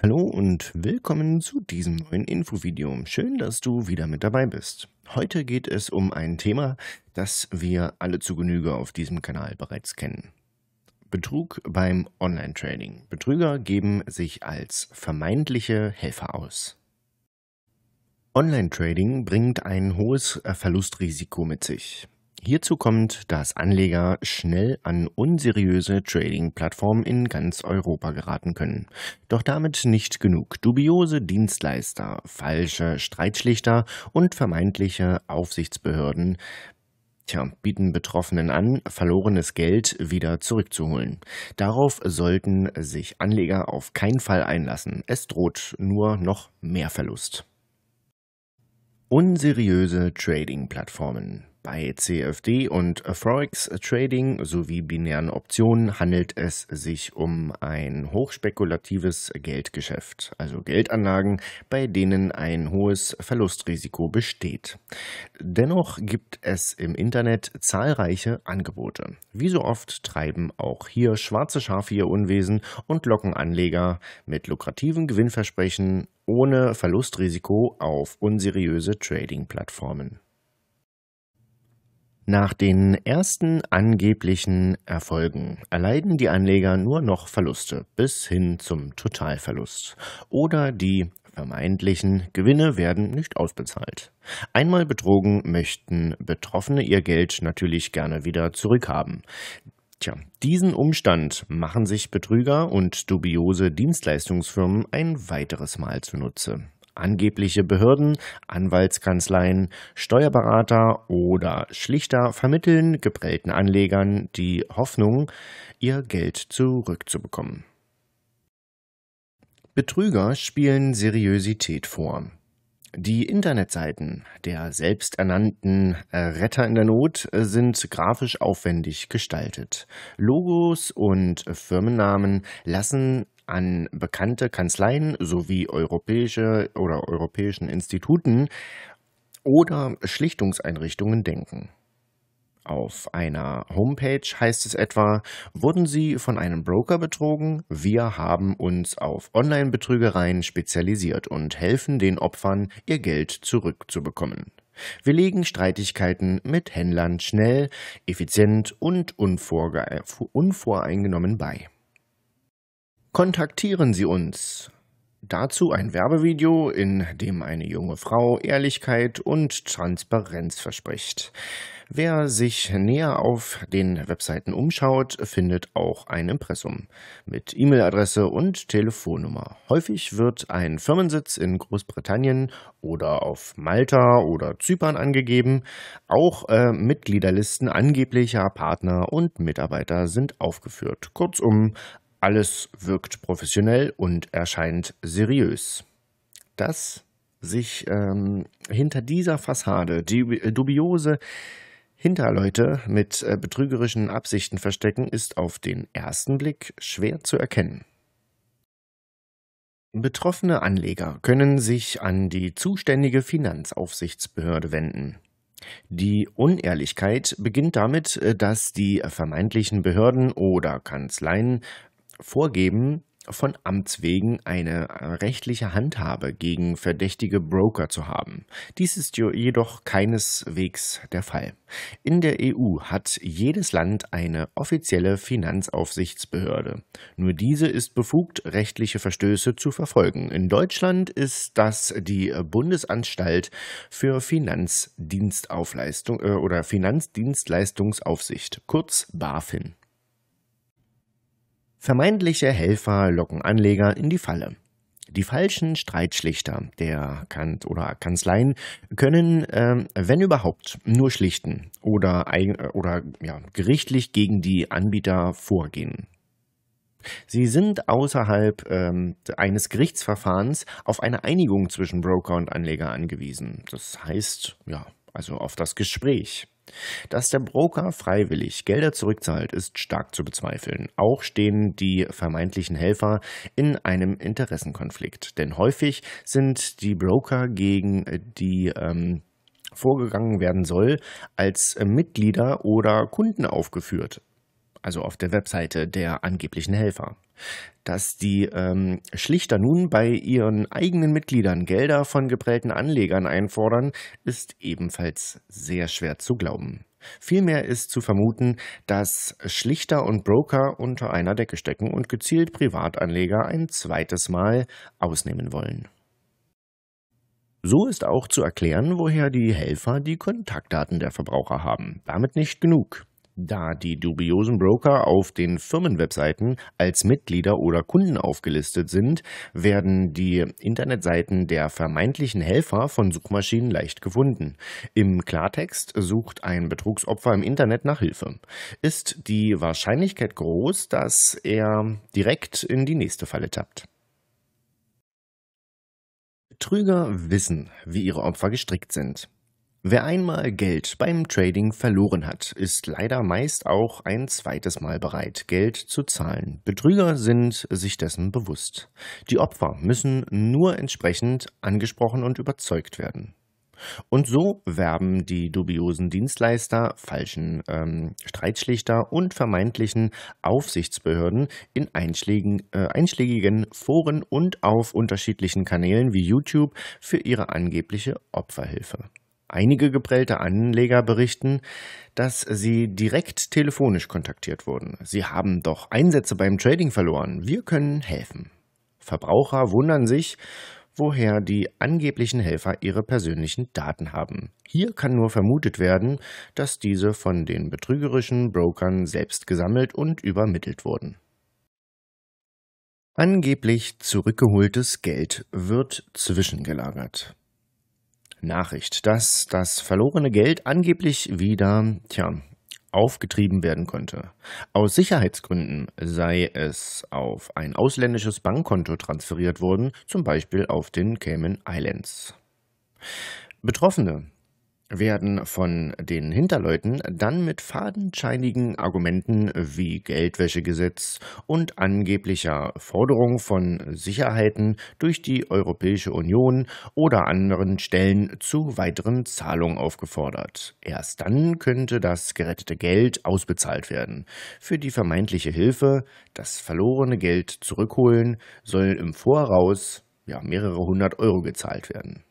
Hallo und willkommen zu diesem neuen Infovideo. Schön, dass du wieder mit dabei bist. Heute geht es um ein Thema, das wir alle zu Genüge auf diesem Kanal bereits kennen. Betrug beim Online-Trading. Betrüger geben sich als vermeintliche Helfer aus. Online-Trading bringt ein hohes Verlustrisiko mit sich. Hierzu kommt, dass Anleger schnell an unseriöse Trading-Plattformen in ganz Europa geraten können. Doch damit nicht genug. Dubiose Dienstleister, falsche Streitschlichter und vermeintliche Aufsichtsbehörden Tja, bieten Betroffenen an, verlorenes Geld wieder zurückzuholen. Darauf sollten sich Anleger auf keinen Fall einlassen. Es droht nur noch mehr Verlust. Unseriöse Trading-Plattformen. Bei CFD und Forex Trading sowie binären Optionen handelt es sich um ein hochspekulatives Geldgeschäft, also Geldanlagen, bei denen ein hohes Verlustrisiko besteht. Dennoch gibt es im Internet zahlreiche Angebote. Wie so oft treiben auch hier schwarze Schafe ihr Unwesen und locken Anleger mit lukrativen Gewinnversprechen ohne Verlustrisiko auf unseriöse Trading-Plattformen. Nach den ersten angeblichen Erfolgen erleiden die Anleger nur noch Verluste bis hin zum Totalverlust oder die vermeintlichen Gewinne werden nicht ausbezahlt. Einmal betrogen möchten Betroffene ihr Geld natürlich gerne wieder zurückhaben. Tja, diesen Umstand machen sich Betrüger und dubiose Dienstleistungsfirmen ein weiteres Mal zunutze. Angebliche Behörden, Anwaltskanzleien, Steuerberater oder Schlichter vermitteln geprellten Anlegern die Hoffnung, ihr Geld zurückzubekommen. Betrüger spielen Seriosität vor. Die Internetseiten der selbsternannten Retter in der Not sind grafisch aufwendig gestaltet. Logos und Firmennamen lassen an bekannte Kanzleien sowie europäische oder europäischen Instituten oder Schlichtungseinrichtungen denken. Auf einer Homepage heißt es etwa, wurden Sie von einem Broker betrogen? Wir haben uns auf Online-Betrügereien spezialisiert und helfen den Opfern, ihr Geld zurückzubekommen. Wir legen Streitigkeiten mit Händlern schnell, effizient und unvoreingenommen bei. Kontaktieren Sie uns. Dazu ein Werbevideo, in dem eine junge Frau Ehrlichkeit und Transparenz verspricht. Wer sich näher auf den Webseiten umschaut, findet auch ein Impressum mit E-Mail-Adresse und Telefonnummer. Häufig wird ein Firmensitz in Großbritannien oder auf Malta oder Zypern angegeben. Auch äh, Mitgliederlisten angeblicher Partner und Mitarbeiter sind aufgeführt. Kurzum, alles wirkt professionell und erscheint seriös. Dass sich ähm, hinter dieser Fassade äh, dubiose Hinterleute mit äh, betrügerischen Absichten verstecken, ist auf den ersten Blick schwer zu erkennen. Betroffene Anleger können sich an die zuständige Finanzaufsichtsbehörde wenden. Die Unehrlichkeit beginnt damit, äh, dass die vermeintlichen Behörden oder Kanzleien Vorgeben, von Amts wegen eine äh, rechtliche Handhabe gegen verdächtige Broker zu haben. Dies ist jedoch keineswegs der Fall. In der EU hat jedes Land eine offizielle Finanzaufsichtsbehörde. Nur diese ist befugt, rechtliche Verstöße zu verfolgen. In Deutschland ist das die äh, Bundesanstalt für Finanzdienstaufleistung äh, oder Finanzdienstleistungsaufsicht, kurz BaFin. Vermeintliche Helfer locken Anleger in die Falle. Die falschen Streitschlichter der Kant oder Kanzleien können, äh, wenn überhaupt, nur schlichten oder, oder ja, gerichtlich gegen die Anbieter vorgehen. Sie sind außerhalb ähm, eines Gerichtsverfahrens auf eine Einigung zwischen Broker und Anleger angewiesen. Das heißt, ja, also auf das Gespräch. Dass der Broker freiwillig Gelder zurückzahlt, ist stark zu bezweifeln. Auch stehen die vermeintlichen Helfer in einem Interessenkonflikt. Denn häufig sind die Broker gegen äh, die ähm, vorgegangen werden soll, als Mitglieder oder Kunden aufgeführt also auf der Webseite der angeblichen Helfer, dass die ähm, Schlichter nun bei ihren eigenen Mitgliedern Gelder von geprellten Anlegern einfordern, ist ebenfalls sehr schwer zu glauben. Vielmehr ist zu vermuten, dass Schlichter und Broker unter einer Decke stecken und gezielt Privatanleger ein zweites Mal ausnehmen wollen. So ist auch zu erklären, woher die Helfer die Kontaktdaten der Verbraucher haben. Damit nicht genug. Da die dubiosen Broker auf den Firmenwebseiten als Mitglieder oder Kunden aufgelistet sind, werden die Internetseiten der vermeintlichen Helfer von Suchmaschinen leicht gefunden. Im Klartext sucht ein Betrugsopfer im Internet nach Hilfe. Ist die Wahrscheinlichkeit groß, dass er direkt in die nächste Falle tappt? Betrüger wissen, wie ihre Opfer gestrickt sind. Wer einmal Geld beim Trading verloren hat, ist leider meist auch ein zweites Mal bereit, Geld zu zahlen. Betrüger sind sich dessen bewusst. Die Opfer müssen nur entsprechend angesprochen und überzeugt werden. Und so werben die dubiosen Dienstleister, falschen ähm, Streitschlichter und vermeintlichen Aufsichtsbehörden in einschlägigen, äh, einschlägigen Foren und auf unterschiedlichen Kanälen wie YouTube für ihre angebliche Opferhilfe. Einige geprellte Anleger berichten, dass sie direkt telefonisch kontaktiert wurden. Sie haben doch Einsätze beim Trading verloren. Wir können helfen. Verbraucher wundern sich, woher die angeblichen Helfer ihre persönlichen Daten haben. Hier kann nur vermutet werden, dass diese von den betrügerischen Brokern selbst gesammelt und übermittelt wurden. Angeblich zurückgeholtes Geld wird zwischengelagert. Nachricht, dass das verlorene Geld angeblich wieder, tja, aufgetrieben werden könnte. Aus Sicherheitsgründen sei es auf ein ausländisches Bankkonto transferiert worden, zum Beispiel auf den Cayman Islands. Betroffene werden von den Hinterleuten dann mit fadenscheinigen Argumenten wie Geldwäschegesetz und angeblicher Forderung von Sicherheiten durch die Europäische Union oder anderen Stellen zu weiteren Zahlungen aufgefordert. Erst dann könnte das gerettete Geld ausbezahlt werden. Für die vermeintliche Hilfe, das verlorene Geld zurückholen, soll im Voraus ja, mehrere hundert Euro gezahlt werden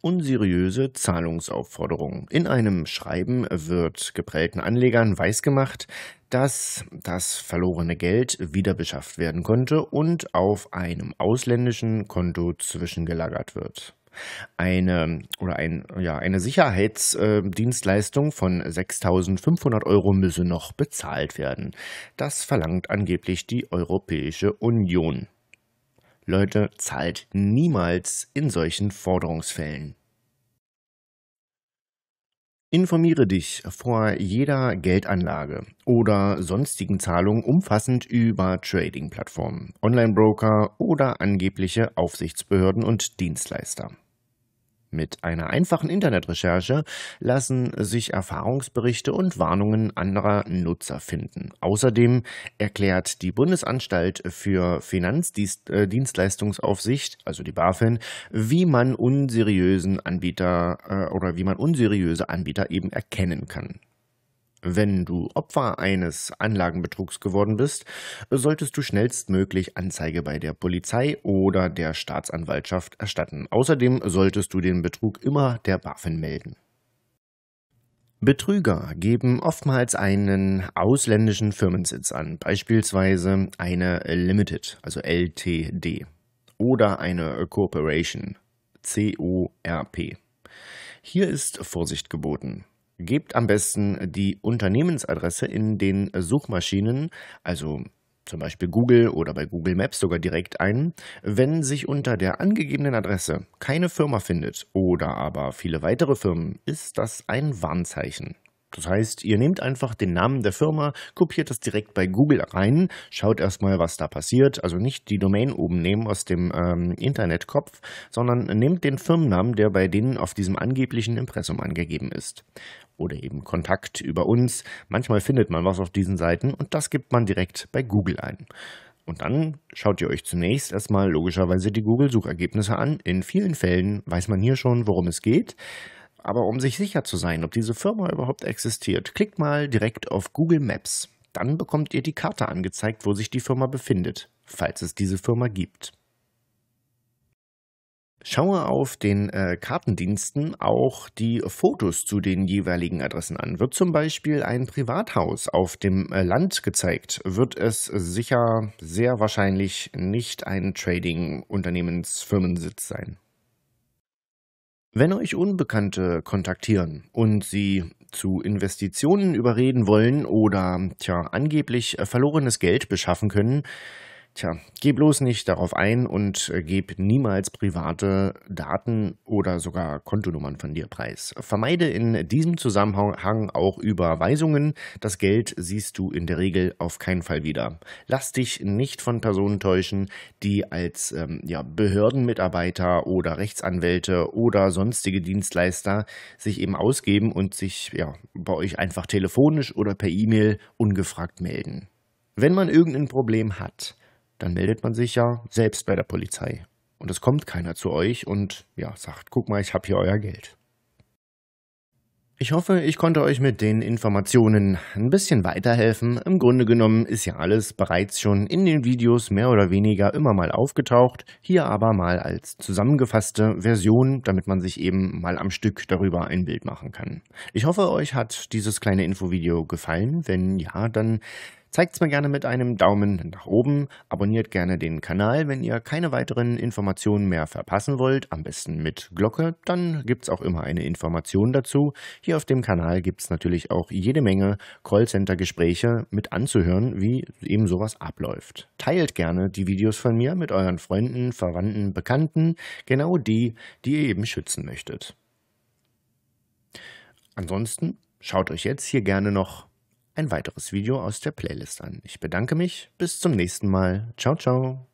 unseriöse Zahlungsaufforderungen. In einem Schreiben wird geprellten Anlegern weisgemacht, dass das verlorene Geld wiederbeschafft werden konnte und auf einem ausländischen Konto zwischengelagert wird. Eine oder ein, ja, eine Sicherheitsdienstleistung von 6.500 Euro müsse noch bezahlt werden. Das verlangt angeblich die Europäische Union. Leute, zahlt niemals in solchen Forderungsfällen. Informiere dich vor jeder Geldanlage oder sonstigen Zahlung umfassend über Trading-Plattformen, Online-Broker oder angebliche Aufsichtsbehörden und Dienstleister. Mit einer einfachen Internetrecherche lassen sich Erfahrungsberichte und Warnungen anderer Nutzer finden. Außerdem erklärt die Bundesanstalt für Finanzdienstleistungsaufsicht, äh, also die BaFin, wie man unseriösen Anbieter äh, oder wie man unseriöse Anbieter eben erkennen kann. Wenn du Opfer eines Anlagenbetrugs geworden bist, solltest du schnellstmöglich Anzeige bei der Polizei oder der Staatsanwaltschaft erstatten. Außerdem solltest du den Betrug immer der BaFin melden. Betrüger geben oftmals einen ausländischen Firmensitz an, beispielsweise eine Limited, also LTD, oder eine Corporation, CORP. Hier ist Vorsicht geboten. Gebt am besten die Unternehmensadresse in den Suchmaschinen, also zum Beispiel Google oder bei Google Maps sogar direkt ein. Wenn sich unter der angegebenen Adresse keine Firma findet oder aber viele weitere Firmen, ist das ein Warnzeichen. Das heißt, ihr nehmt einfach den Namen der Firma, kopiert das direkt bei Google rein, schaut erstmal, was da passiert. Also nicht die Domain oben nehmen aus dem ähm, Internetkopf, sondern nehmt den Firmennamen, der bei denen auf diesem angeblichen Impressum angegeben ist. Oder eben Kontakt über uns. Manchmal findet man was auf diesen Seiten und das gibt man direkt bei Google ein. Und dann schaut ihr euch zunächst erstmal logischerweise die Google-Suchergebnisse an. In vielen Fällen weiß man hier schon, worum es geht. Aber um sich sicher zu sein, ob diese Firma überhaupt existiert, klickt mal direkt auf Google Maps. Dann bekommt ihr die Karte angezeigt, wo sich die Firma befindet, falls es diese Firma gibt. Schaue auf den äh, Kartendiensten auch die Fotos zu den jeweiligen Adressen an. Wird zum Beispiel ein Privathaus auf dem äh, Land gezeigt, wird es sicher sehr wahrscheinlich nicht ein Trading-Unternehmensfirmensitz sein. Wenn euch Unbekannte kontaktieren und sie zu Investitionen überreden wollen oder tja, angeblich äh, verlorenes Geld beschaffen können, Tja, geh bloß nicht darauf ein und äh, gib niemals private Daten oder sogar Kontonummern von dir preis. Vermeide in diesem Zusammenhang auch Überweisungen. Das Geld siehst du in der Regel auf keinen Fall wieder. Lass dich nicht von Personen täuschen, die als ähm, ja, Behördenmitarbeiter oder Rechtsanwälte oder sonstige Dienstleister sich eben ausgeben und sich ja, bei euch einfach telefonisch oder per E-Mail ungefragt melden. Wenn man irgendein Problem hat, dann meldet man sich ja selbst bei der Polizei. Und es kommt keiner zu euch und ja, sagt, guck mal, ich habe hier euer Geld. Ich hoffe, ich konnte euch mit den Informationen ein bisschen weiterhelfen. Im Grunde genommen ist ja alles bereits schon in den Videos mehr oder weniger immer mal aufgetaucht, hier aber mal als zusammengefasste Version, damit man sich eben mal am Stück darüber ein Bild machen kann. Ich hoffe, euch hat dieses kleine Infovideo gefallen. Wenn ja, dann Zeigt es mir gerne mit einem Daumen nach oben, abonniert gerne den Kanal, wenn ihr keine weiteren Informationen mehr verpassen wollt, am besten mit Glocke, dann gibt es auch immer eine Information dazu. Hier auf dem Kanal gibt es natürlich auch jede Menge Callcenter-Gespräche mit anzuhören, wie eben sowas abläuft. Teilt gerne die Videos von mir mit euren Freunden, Verwandten, Bekannten, genau die, die ihr eben schützen möchtet. Ansonsten schaut euch jetzt hier gerne noch ein weiteres Video aus der Playlist an. Ich bedanke mich, bis zum nächsten Mal. Ciao, ciao.